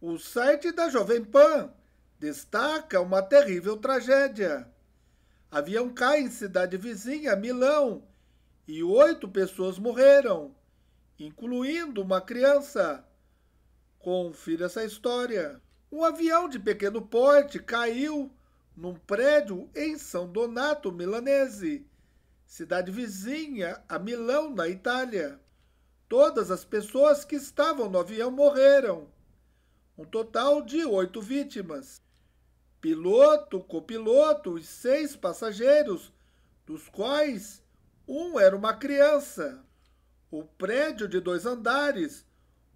o site da Jovem Pan destaca uma terrível tragédia. Avião cai em cidade vizinha, Milão, e oito pessoas morreram, incluindo uma criança. Confira essa história. Um avião de pequeno porte caiu num prédio em São Donato Milanese, cidade vizinha a Milão, na Itália. Todas as pessoas que estavam no avião morreram um total de oito vítimas. Piloto, copiloto e seis passageiros, dos quais um era uma criança. O prédio de dois andares,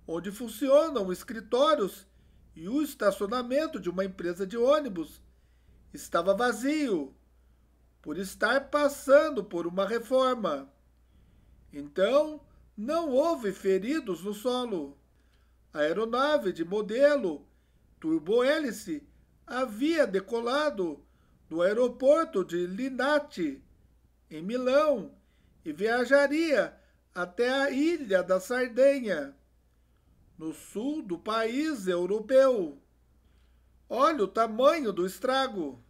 onde funcionam escritórios e o estacionamento de uma empresa de ônibus, estava vazio, por estar passando por uma reforma. Então, não houve feridos no solo. A aeronave de modelo turbohélice havia decolado do aeroporto de Linate, em Milão, e viajaria até a ilha da Sardenha, no sul do país europeu. Olha o tamanho do estrago!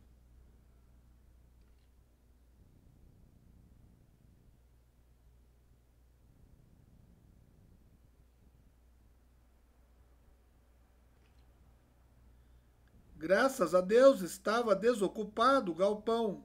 Graças a Deus estava desocupado o galpão.